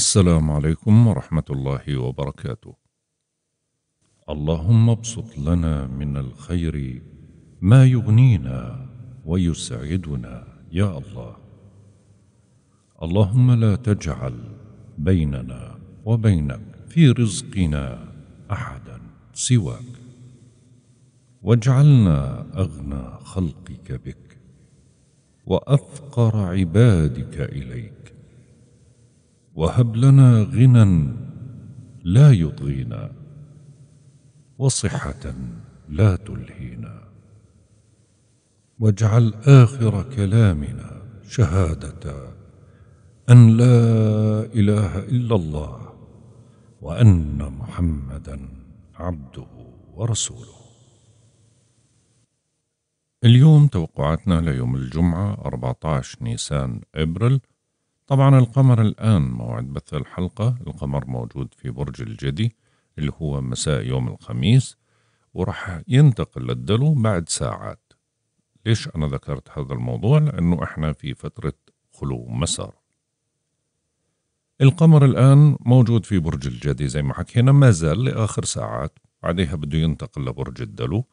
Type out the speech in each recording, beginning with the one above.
السلام عليكم ورحمة الله وبركاته. اللهم ابسط لنا من الخير ما يغنينا ويسعدنا يا الله. اللهم لا تجعل بيننا وبينك في رزقنا أحدا سواك. واجعلنا أغنى خلقك بك وأفقر عبادك إليك. وهب لنا غنى لا يطغينا وصحه لا تلهينا واجعل اخر كلامنا شهاده ان لا اله الا الله وان محمدا عبده ورسوله اليوم توقعاتنا ليوم الجمعة 14 نيسان إبريل طبعا القمر الآن موعد بث الحلقة القمر موجود في برج الجدي اللي هو مساء يوم الخميس وراح ينتقل للدلو بعد ساعات ليش أنا ذكرت هذا الموضوع لأنه إحنا في فترة خلو مسار القمر الآن موجود في برج الجدي زي ما حكينا ما زال لآخر ساعات بعدها بده ينتقل لبرج الدلو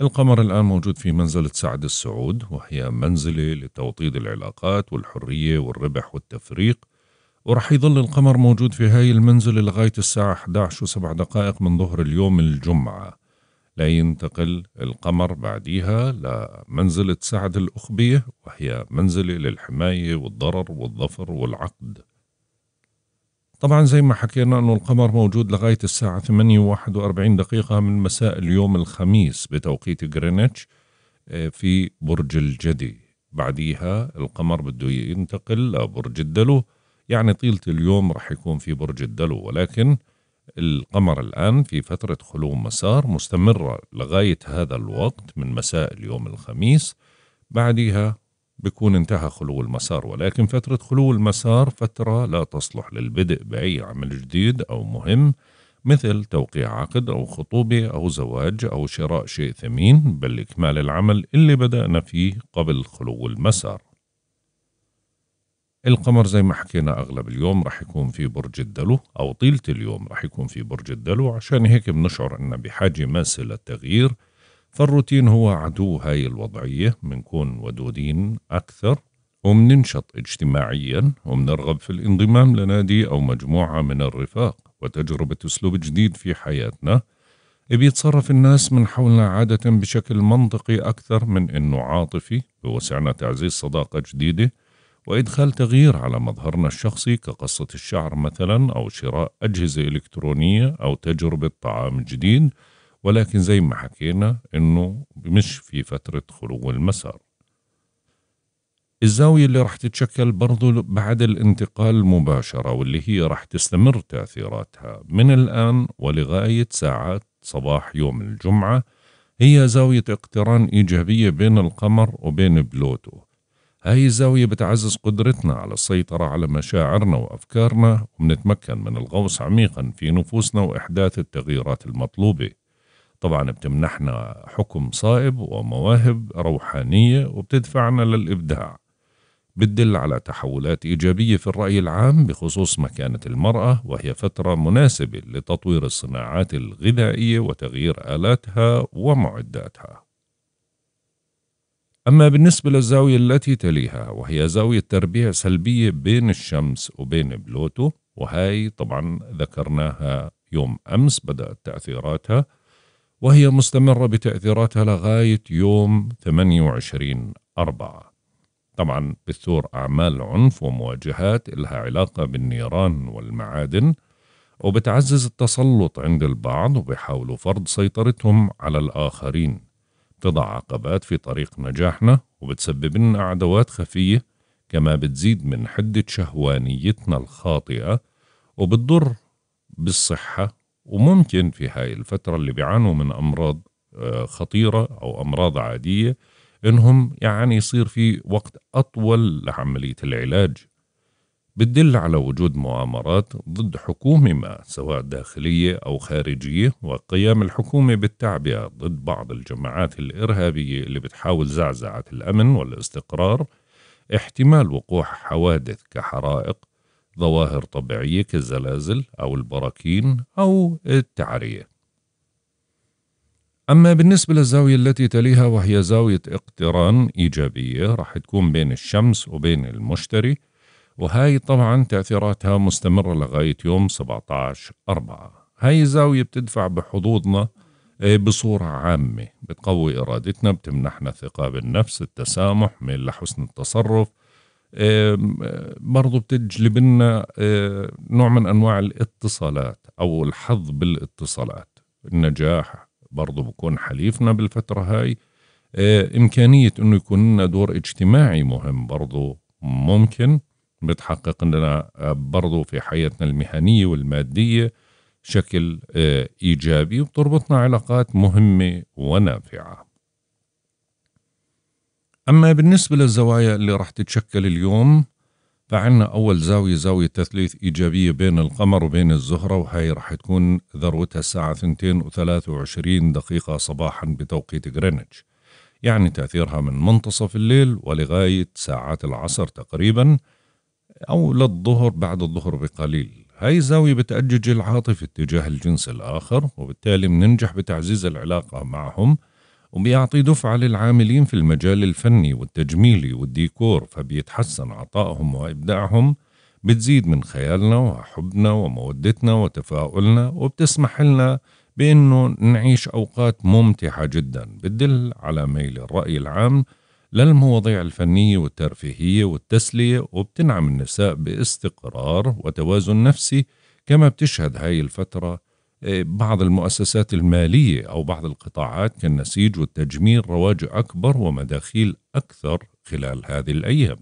القمر الآن موجود في منزلة سعد السعود وهي منزلة لتوطيد العلاقات والحرية والربح والتفريق ورح يظل القمر موجود في هاي المنزلة لغاية الساعة 11 وسبع دقائق من ظهر اليوم الجمعة لا ينتقل القمر بعديها لمنزلة سعد الأخبية وهي منزلة للحماية والضرر والظفر والعقد طبعا زي ما حكينا أنه القمر موجود لغاية الساعة 8 و41 دقيقة من مساء اليوم الخميس بتوقيت غرينتش آه، في برج الجدي بعديها القمر بده ينتقل لبرج الدلو يعني طيلة اليوم رح يكون في برج الدلو ولكن القمر الآن في فترة خلو مسار مستمرة لغاية هذا الوقت من مساء اليوم الخميس بعدها بيكون انتهى خلو المسار ولكن فترة خلو المسار فترة لا تصلح للبدء بأي عمل جديد أو مهم مثل توقيع عقد أو خطوبة أو زواج أو شراء شيء ثمين بل إكمال العمل اللي بدأنا فيه قبل خلو المسار القمر زي ما حكينا أغلب اليوم رح يكون في برج الدلو أو طيلة اليوم رح يكون في برج الدلو عشان هيك بنشعر أنه بحاجة ماسة للتغيير فالروتين هو عدو هاي الوضعية بنكون ودودين أكثر ومننشط اجتماعيا ومنرغب في الانضمام لنادي أو مجموعة من الرفاق وتجربة أسلوب جديد في حياتنا بيتصرف الناس من حولنا عادة بشكل منطقي أكثر من إنه عاطفي بوسعنا تعزيز صداقة جديدة وإدخال تغيير على مظهرنا الشخصي كقصة الشعر مثلا أو شراء أجهزة إلكترونية أو تجربة طعام جديد ولكن زي ما حكينا انه مش في فترة خلو المسار الزاوية اللي رح تتشكل برضو بعد الانتقال مباشرة واللي هي رح تستمر تأثيراتها من الآن ولغاية ساعات صباح يوم الجمعة هي زاوية اقتران إيجابية بين القمر وبين بلوتو هاي الزاوية بتعزز قدرتنا على السيطرة على مشاعرنا وأفكارنا ونتمكن من الغوص عميقا في نفوسنا وإحداث التغييرات المطلوبة طبعا بتمنحنا حكم صائب ومواهب روحانية وبتدفعنا للإبداع بتدل على تحولات إيجابية في الرأي العام بخصوص مكانة المرأة وهي فترة مناسبة لتطوير الصناعات الغذائية وتغيير آلاتها ومعداتها أما بالنسبة للزاوية التي تليها وهي زاوية تربيع سلبية بين الشمس وبين بلوتو وهي طبعا ذكرناها يوم أمس بدأت تأثيراتها وهي مستمرة بتأثيراتها لغاية يوم 28 أربعة طبعا بثور أعمال عنف ومواجهات إلها علاقة بالنيران والمعادن وبتعزز التسلط عند البعض وبيحاولوا فرض سيطرتهم على الآخرين تضع عقبات في طريق نجاحنا وبتسبب لنا عدوات خفية كما بتزيد من حدة شهوانيتنا الخاطئة وبتضر بالصحة وممكن في هاي الفترة اللي بيعانوا من أمراض آه، خطيرة أو أمراض عادية إنهم يعني يصير في وقت أطول لعملية العلاج بتدل على وجود مؤامرات ضد حكومة ما سواء داخلية أو خارجية وقيام الحكومة بالتعبئة ضد بعض الجماعات الإرهابية اللي بتحاول زعزعة الأمن والاستقرار احتمال وقوع حوادث كحرائق ظواهر طبيعية كالزلازل أو البراكين أو التعرية أما بالنسبة للزاوية التي تليها وهي زاوية اقتران إيجابية راح تكون بين الشمس وبين المشتري وهاي طبعا تأثيراتها مستمرة لغاية يوم 17 أربعة هاي الزاوية بتدفع بحظوظنا إيه، بصورة عامة بتقوي إرادتنا بتمنحنا الثقة بالنفس التسامح من لحسن التصرف آه، برضو بتجلب لنا آه، نوع من أنواع الاتصالات أو الحظ بالاتصالات النجاح برضو بكون حليفنا بالفترة هاي آه، إمكانية أنه يكون لنا دور اجتماعي مهم برضو ممكن بتحقق لنا برضو في حياتنا المهنية والمادية شكل إيجابي وبتربطنا علاقات مهمة ونافعة أما بالنسبة للزوايا اللي راح تتشكل اليوم فعنا أول زاوية زاوية تثليث إيجابية بين القمر وبين الزهرة وهي راح تكون ذروتها الساعة 2 وثلاثة وعشرين دقيقة صباحا بتوقيت غرينتش يعني تأثيرها من منتصف الليل ولغاية ساعات العصر تقريبا أو للظهر بعد الظهر بقليل هاي الزاوية بتأجج العاطفة اتجاه الجنس الآخر وبالتالي بننجح بتعزيز العلاقة معهم وبيعطي دفعة للعاملين في المجال الفني والتجميلي والديكور فبيتحسن عطائهم وإبداعهم بتزيد من خيالنا وحبنا ومودتنا وتفاؤلنا وبتسمح لنا بأنه نعيش أوقات ممتعة جدا بتدل على ميل الرأي العام للمواضيع الفنية والترفيهية والتسلية وبتنعم النساء باستقرار وتوازن نفسي كما بتشهد هاي الفترة بعض المؤسسات المالية أو بعض القطاعات كالنسيج والتجميل رواج أكبر ومداخيل أكثر خلال هذه الأيام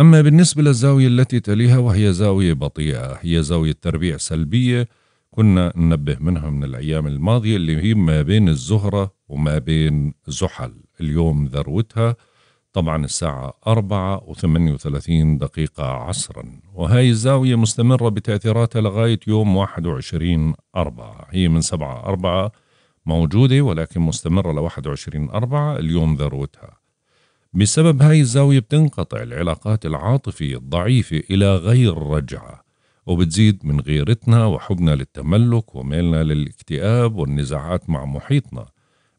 أما بالنسبة للزاوية التي تليها وهي زاوية بطيئة هي زاوية تربيع سلبية كنا ننبه منها من الأيام الماضية اللي هي ما بين الزهرة وما بين زحل اليوم ذروتها طبعا الساعة أربعة وثمانية وثلاثين دقيقة عصرا وهاي الزاوية مستمرة بتأثيراتها لغاية يوم 21 أربعة هي من 7 أربعة موجودة ولكن مستمرة ل 21 أربعة اليوم ذروتها بسبب هاي الزاوية بتنقطع العلاقات العاطفية الضعيفة إلى غير رجعة وبتزيد من غيرتنا وحبنا للتملك وميلنا للاكتئاب والنزاعات مع محيطنا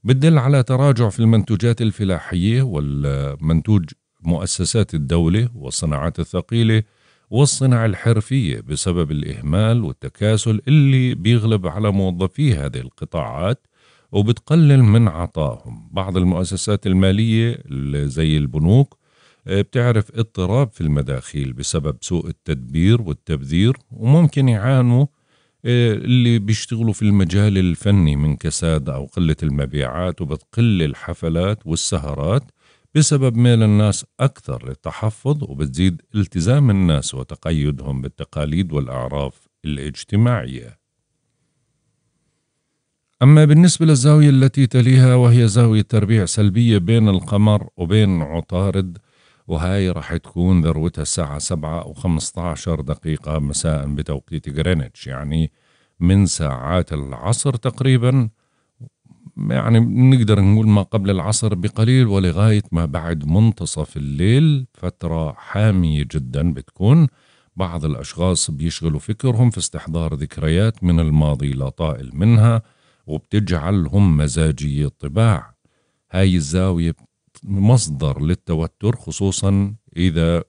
بتدل على تراجع في المنتوجات الفلاحية والمنتوج مؤسسات الدولة والصناعات الثقيلة والصناعة الحرفية بسبب الإهمال والتكاسل اللي بيغلب على موظفي هذه القطاعات وبتقلل من عطائهم بعض المؤسسات المالية زي البنوك آه، بتعرف اضطراب في المداخيل بسبب سوء التدبير والتبذير وممكن يعانوا آه، اللي بيشتغلوا في المجال الفني من كساد أو قلة المبيعات وبتقل الحفلات والسهرات بسبب ميل الناس أكثر للتحفظ وبتزيد التزام الناس وتقيدهم بالتقاليد والأعراف الاجتماعية أما بالنسبة للزاوية التي تليها وهي زاوية تربيع سلبية بين القمر وبين عطارد وهاي راح تكون ذروتها الساعة سبعة أو عشر دقيقة مساء بتوقيت غرينتش يعني من ساعات العصر تقريبا يعني نقدر نقول ما قبل العصر بقليل ولغاية ما بعد منتصف الليل فترة حامية جدا بتكون بعض الأشخاص بيشغلوا فكرهم في استحضار ذكريات من الماضي لا طائل منها وبتجعلهم مزاجي الطباع هاي الزاوية مصدر للتوتر خصوصا اذا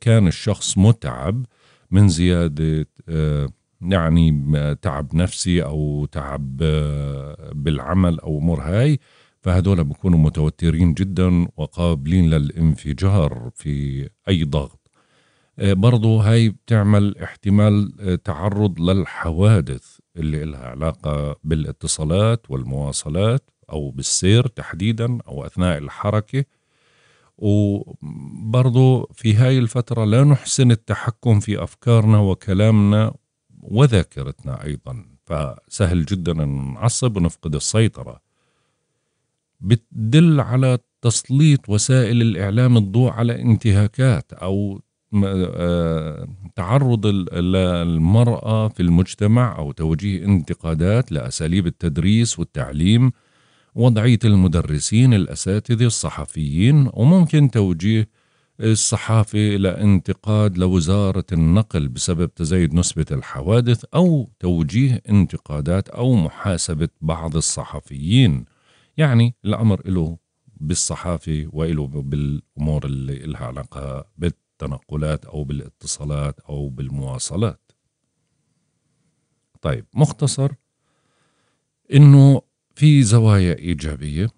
كان الشخص متعب من زياده آه، يعني تعب نفسي او تعب آه، بالعمل او امور هاي فهذولا بيكونوا متوترين جدا وقابلين للانفجار في اي ضغط آه، برضو هاي بتعمل احتمال تعرض للحوادث اللي لها علاقة بالاتصالات والمواصلات أو بالسير تحديدا أو أثناء الحركة وبرضه في هاي الفترة لا نحسن التحكم في أفكارنا وكلامنا وذاكرتنا أيضا فسهل جدا أن نعصب ونفقد السيطرة بتدل على تسليط وسائل الإعلام الضوء على انتهاكات أو آه، تعرض المرأة في المجتمع أو توجيه انتقادات لأساليب التدريس والتعليم وضعية المدرسين الأساتذة الصحفيين وممكن توجيه الصحافة إلى انتقاد لوزارة النقل بسبب تزايد نسبة الحوادث أو توجيه انتقادات أو محاسبة بعض الصحفيين يعني الأمر له بالصحافة وإله بالأمور اللي لها علاقة بالتنقلات أو بالاتصالات أو بالمواصلات طيب مختصر انه في زوايا إيجابية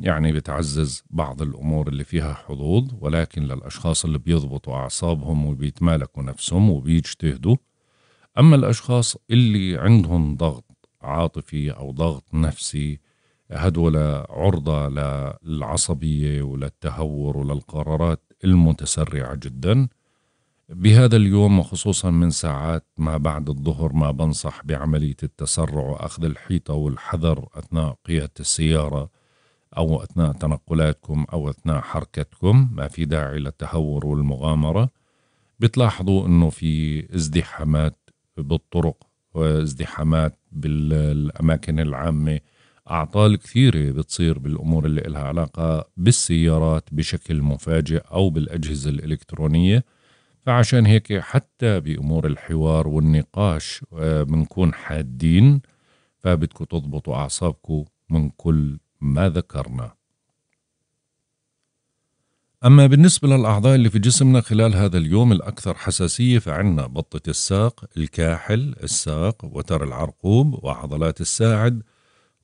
يعني بتعزز بعض الأمور اللي فيها حظوظ ولكن للأشخاص اللي بيضبطوا أعصابهم وبيتمالكوا نفسهم وبيجتهدوا أما الأشخاص اللي عندهم ضغط عاطفي أو ضغط نفسي هدول عرضة للعصبية وللتهور وللقرارات المتسرعة جداً بهذا اليوم وخصوصا من ساعات ما بعد الظهر ما بنصح بعملية التسرع وأخذ الحيطة والحذر أثناء قيادة السيارة أو أثناء تنقلاتكم أو أثناء حركتكم ما في داعي للتهور والمغامرة بتلاحظوا أنه في ازدحامات بالطرق وازدحامات بالأماكن العامة أعطال كثيرة بتصير بالأمور اللي لها علاقة بالسيارات بشكل مفاجئ أو بالأجهزة الإلكترونية فعشان هيك حتى بأمور الحوار والنقاش آه، بنكون حادين فبدكم تضبطوا أعصابكم من كل ما ذكرنا أما بالنسبة للأعضاء اللي في جسمنا خلال هذا اليوم الأكثر حساسية فعنا بطة الساق، الكاحل، الساق، وتر العرقوب، وعضلات الساعد،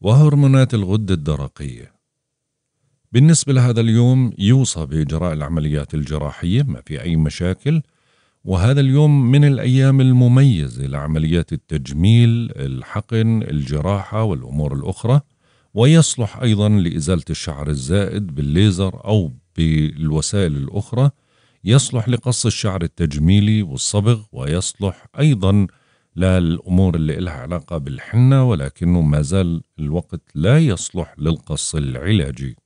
وهرمونات الغدة الدرقية بالنسبة لهذا اليوم يوصى بإجراء العمليات الجراحية ما في أي مشاكل وهذا اليوم من الأيام المميزة لعمليات التجميل الحقن الجراحة والأمور الأخرى ويصلح أيضا لإزالة الشعر الزائد بالليزر أو بالوسائل الأخرى يصلح لقص الشعر التجميلي والصبغ ويصلح أيضا للأمور اللي إلها علاقة بالحنة ولكنه ما زال الوقت لا يصلح للقص العلاجي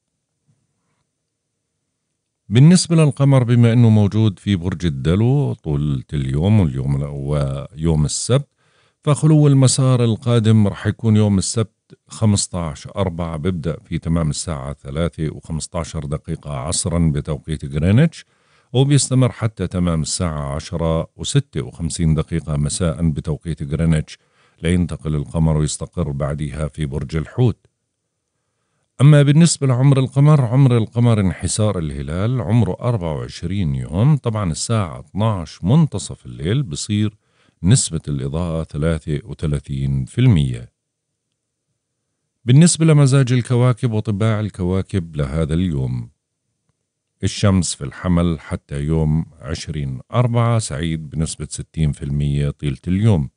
بالنسبة للقمر بما أنه موجود في برج الدلو طولة اليوم واليوم ويوم السبت فخلو المسار القادم رح يكون يوم السبت 15 4 ببدأ في تمام الساعة 3 و15 دقيقة عصرا بتوقيت غرينتش وبيستمر حتى تمام الساعة 10 و56 دقيقة مساء بتوقيت غرينتش لينتقل القمر ويستقر بعدها في برج الحوت أما بالنسبة لعمر القمر عمر القمر انحسار الهلال عمره 24 يوم طبعا الساعة 12 منتصف الليل بصير نسبة الإضاءة 33% بالنسبة لمزاج الكواكب وطباع الكواكب لهذا اليوم الشمس في الحمل حتى يوم 20 أربعة سعيد بنسبة 60% طيلة اليوم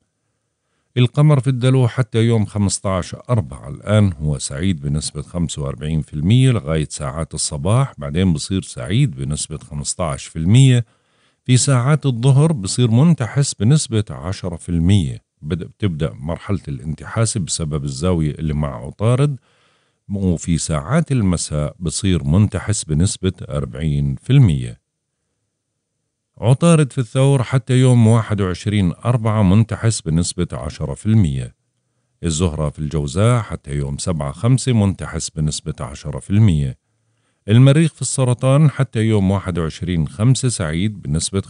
القمر في الدلو حتى يوم 15 4 الآن هو سعيد بنسبة 45% لغاية ساعات الصباح بعدين بصير سعيد بنسبة 15% في ساعات الظهر بصير منتحس بنسبة 10% بدأ بتبدأ مرحلة الانتحاس بسبب الزاوية اللي مع عطارد وفي ساعات المساء بصير منتحس بنسبة 40% عطارد في الثور حتى يوم 21 أربعة منتحس بنسبة 10% الزهرة في الجوزاء حتى يوم 7 5 منتحس بنسبة 10% المريخ في السرطان حتى يوم 21 5 سعيد بنسبة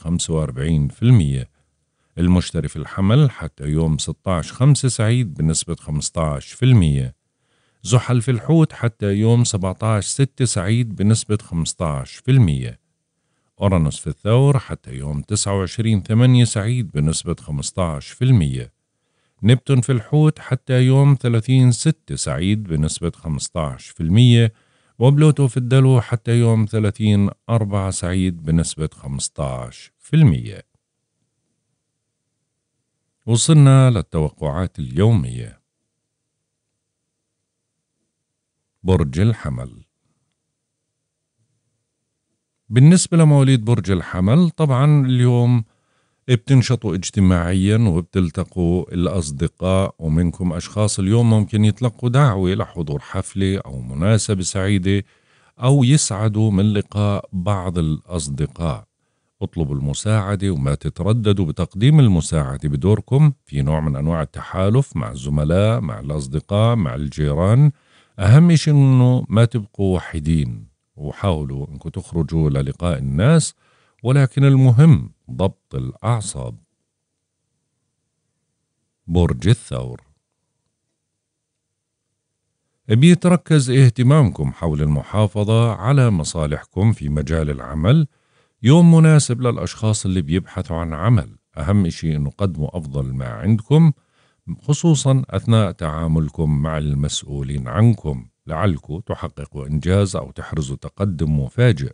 45% المشتري في الحمل حتى يوم 16 5 سعيد بنسبة 15% زحل في الحوت حتى يوم 17 6 سعيد بنسبة 15% أورانوس في الثور حتى يوم 29 8 سعيد بنسبة 15% نبتون في الحوت حتى يوم 30 6 سعيد بنسبة 15% وبلوتو في الدلو حتى يوم 30 4 سعيد بنسبة 15% وصلنا للتوقعات اليومية برج الحمل بالنسبة لمواليد برج الحمل طبعا اليوم بتنشطوا اجتماعيا وبتلتقوا الأصدقاء ومنكم أشخاص اليوم ممكن يتلقوا دعوة لحضور حفلة أو مناسبة سعيدة أو يسعدوا من لقاء بعض الأصدقاء اطلبوا المساعدة وما تترددوا بتقديم المساعدة بدوركم في نوع من أنواع التحالف مع الزملاء مع الأصدقاء مع الجيران أهم شيء أنه ما تبقوا وحيدين وحاولوا أنكم تخرجوا للقاء الناس ولكن المهم ضبط الأعصاب برج الثور بيتركز اهتمامكم حول المحافظة على مصالحكم في مجال العمل يوم مناسب للأشخاص اللي بيبحثوا عن عمل أهم شيء أنه قدموا أفضل ما عندكم خصوصا أثناء تعاملكم مع المسؤولين عنكم لعلكم تحققوا إنجاز أو تحرزوا تقدم مفاجئ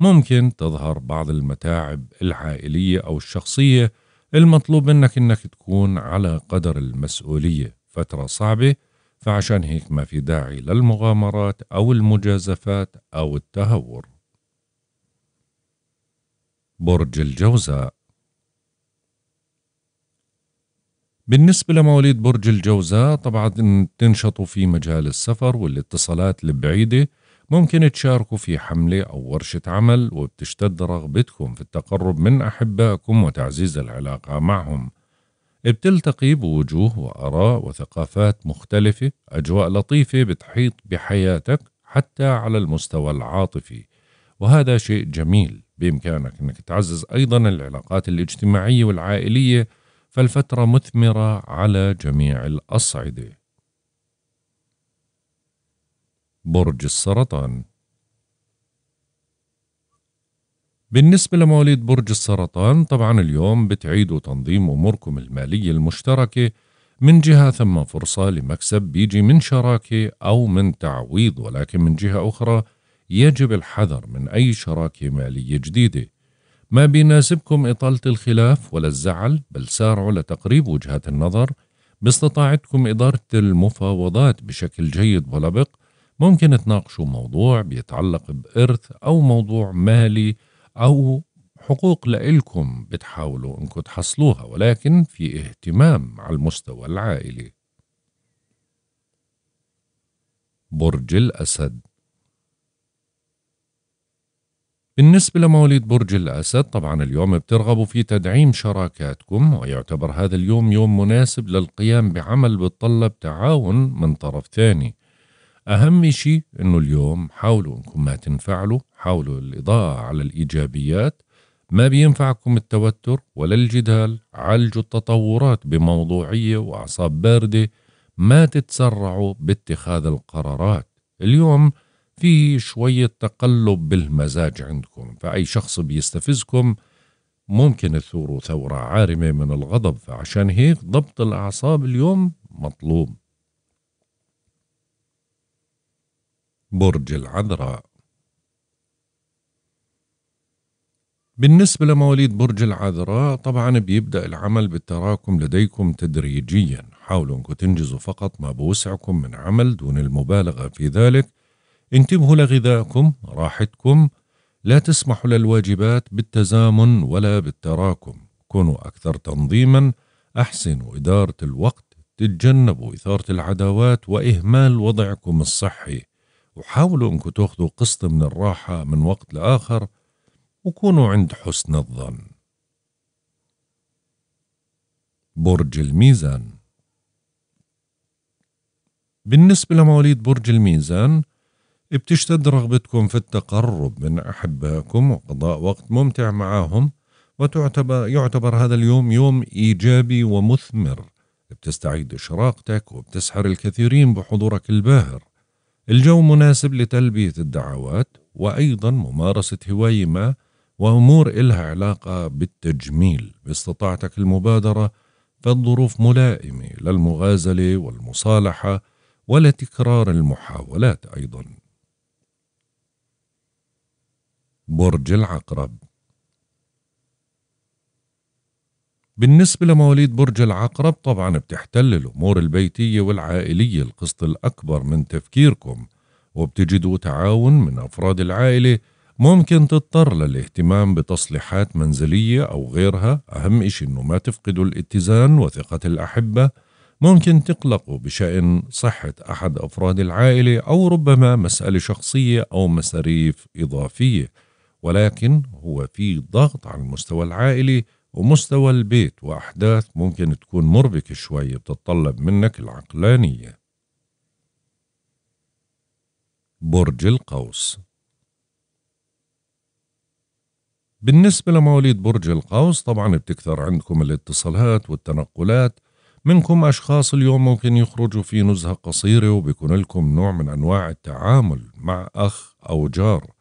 ممكن تظهر بعض المتاعب العائلية أو الشخصية المطلوب منك إنك تكون على قدر المسؤولية فترة صعبة فعشان هيك ما في داعي للمغامرات أو المجازفات أو التهور برج الجوزاء بالنسبة لمواليد برج الجوزاء طبعا تنشطوا في مجال السفر والاتصالات البعيدة ممكن تشاركوا في حملة أو ورشة عمل وبتشتد رغبتكم في التقرب من أحبائكم وتعزيز العلاقة معهم بتلتقي بوجوه وآراء وثقافات مختلفة أجواء لطيفة بتحيط بحياتك حتى على المستوى العاطفي وهذا شيء جميل بإمكانك أنك تعزز أيضا العلاقات الاجتماعية والعائلية فالفترة مثمرة على جميع الأصعدة. برج السرطان بالنسبة لمواليد برج السرطان طبعا اليوم بتعيدوا تنظيم أموركم المالية المشتركة من جهة ثم فرصة لمكسب بيجي من شراكة أو من تعويض ولكن من جهة أخرى يجب الحذر من أي شراكة مالية جديدة ما بيناسبكم إطالة الخلاف ولا الزعل بل سارعوا لتقريب وجهات النظر باستطاعتكم إدارة المفاوضات بشكل جيد ولبق ممكن تناقشوا موضوع بيتعلق بإرث أو موضوع مالي أو حقوق لإلكم بتحاولوا إنكم تحصلوها ولكن في اهتمام على المستوى العائلي برج الأسد بالنسبة لمواليد برج الأسد طبعا اليوم بترغبوا في تدعيم شراكاتكم ويعتبر هذا اليوم يوم مناسب للقيام بعمل بتطلب تعاون من طرف ثاني أهم شيء أنه اليوم حاولوا أنكم ما تنفعلوا حاولوا الإضاءة على الإيجابيات ما بينفعكم التوتر ولا الجدال عالجوا التطورات بموضوعية وأعصاب باردة ما تتسرعوا باتخاذ القرارات اليوم في شوية تقلب بالمزاج عندكم فأي شخص بيستفزكم ممكن تثوروا ثورة عارمة من الغضب فعشان هيك ضبط الأعصاب اليوم مطلوب برج العذراء بالنسبة لمواليد برج العذراء طبعا بيبدأ العمل بالتراكم لديكم تدريجيا حاولوا انكم تنجزوا فقط ما بوسعكم من عمل دون المبالغة في ذلك انتبهوا لغذائكم راحتكم لا تسمحوا للواجبات بالتزامن ولا بالتراكم كونوا أكثر تنظيما أحسنوا إدارة الوقت تتجنبوا إثارة العداوات وإهمال وضعكم الصحي وحاولوا أنكم تأخذوا قسط من الراحة من وقت لآخر وكونوا عند حسن الظن برج الميزان بالنسبة لمواليد برج الميزان بتشتد رغبتكم في التقرب من أحبائكم وقضاء وقت ممتع معهم وتعتبر يعتبر هذا اليوم يوم إيجابي ومثمر بتستعيد إشراقتك وبتسحر الكثيرين بحضورك الباهر الجو مناسب لتلبية الدعوات وأيضا ممارسة هواية ما وأمور إلها علاقة بالتجميل باستطاعتك المبادرة فالظروف ملائمة للمغازلة والمصالحة ولتكرار المحاولات أيضا برج العقرب بالنسبة لمواليد برج العقرب طبعا بتحتل الأمور البيتية والعائلية القسط الأكبر من تفكيركم وبتجدوا تعاون من أفراد العائلة ممكن تضطر للاهتمام بتصليحات منزلية أو غيرها أهم إشي أنه ما تفقدوا الاتزان وثقة الأحبة ممكن تقلقوا بشأن صحة أحد أفراد العائلة أو ربما مسألة شخصية أو مصاريف إضافية ولكن هو في ضغط على المستوى العائلي ومستوى البيت وأحداث ممكن تكون مربكة شوية بتتطلب منك العقلانية برج القوس بالنسبة لمواليد برج القوس طبعا بتكثر عندكم الاتصالات والتنقلات منكم أشخاص اليوم ممكن يخرجوا في نزهة قصيرة وبيكون لكم نوع من أنواع التعامل مع أخ أو جار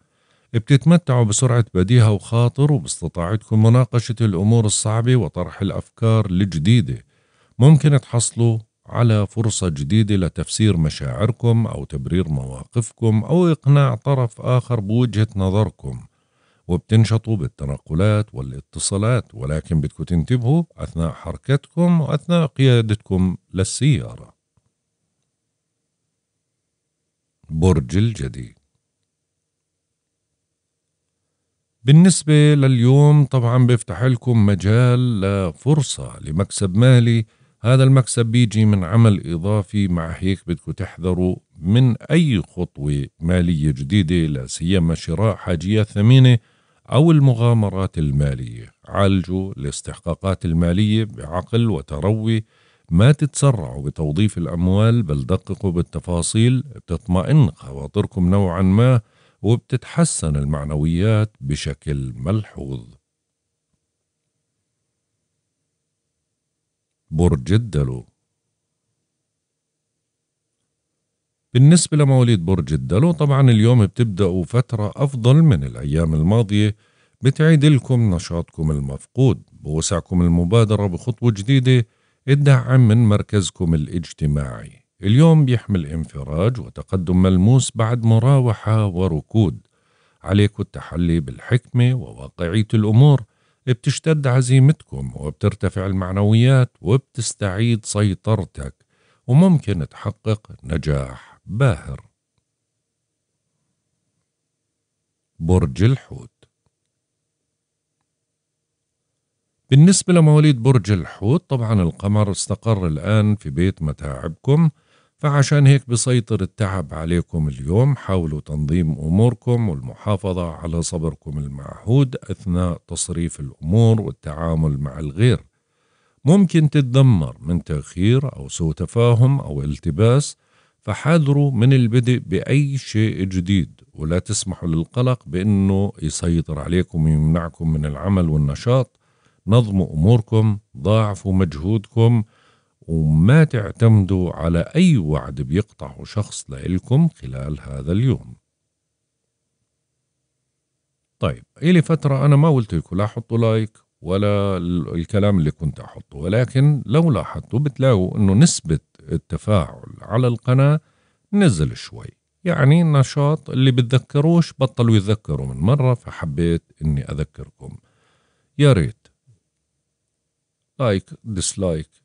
بتتمتعوا بسرعة بديهة وخاطر وباستطاعتكم مناقشة الأمور الصعبة وطرح الأفكار الجديدة ممكن تحصلوا على فرصة جديدة لتفسير مشاعركم أو تبرير مواقفكم أو إقناع طرف آخر بوجهة نظركم وبتنشطوا بالتنقلات والاتصالات ولكن بدكم تنتبهوا أثناء حركتكم وأثناء قيادتكم للسيارة برج الجديد بالنسبة لليوم طبعا بيفتح لكم مجال لفرصة لمكسب مالي هذا المكسب بيجي من عمل إضافي مع هيك بدكم تحذروا من أي خطوة مالية جديدة لا سيما شراء حاجيات ثمينة أو المغامرات المالية عالجوا الاستحقاقات المالية بعقل وتروي ما تتسرعوا بتوظيف الأموال بل دققوا بالتفاصيل بتطمئن خواطركم نوعا ما وبتتحسن المعنويات بشكل ملحوظ برج الدلو بالنسبة لمواليد برج الدلو طبعا اليوم بتبدأوا فترة أفضل من الأيام الماضية بتعيد لكم نشاطكم المفقود بوسعكم المبادرة بخطوة جديدة الدعم من مركزكم الاجتماعي اليوم بيحمل انفراج وتقدم ملموس بعد مراوحة وركود عليكم التحلي بالحكمة وواقعية الأمور بتشتد عزيمتكم وبترتفع المعنويات وبتستعيد سيطرتك وممكن تحقق نجاح باهر برج الحوت بالنسبة لمواليد برج الحوت طبعا القمر استقر الآن في بيت متاعبكم فعشان هيك بسيطر التعب عليكم اليوم حاولوا تنظيم أموركم والمحافظة على صبركم المعهود أثناء تصريف الأمور والتعامل مع الغير ممكن تتدمر من تأخير أو سوء تفاهم أو التباس فحاذروا من البدء بأي شيء جديد ولا تسمحوا للقلق بأنه يسيطر عليكم ويمنعكم من العمل والنشاط نظموا أموركم ضاعفوا مجهودكم وما تعتمدوا على أي وعد بيقطعه شخص لإلكم خلال هذا اليوم طيب إلي فترة أنا ما قلت لكم لا حطوا لايك ولا الكلام اللي كنت أحطه ولكن لو لاحظتوا بتلاقوا أنه نسبة التفاعل على القناة نزل شوي يعني النشاط اللي بتذكروش بطلوا يتذكروا من مرة فحبيت أني أذكركم يا ريت لايك ديسلايك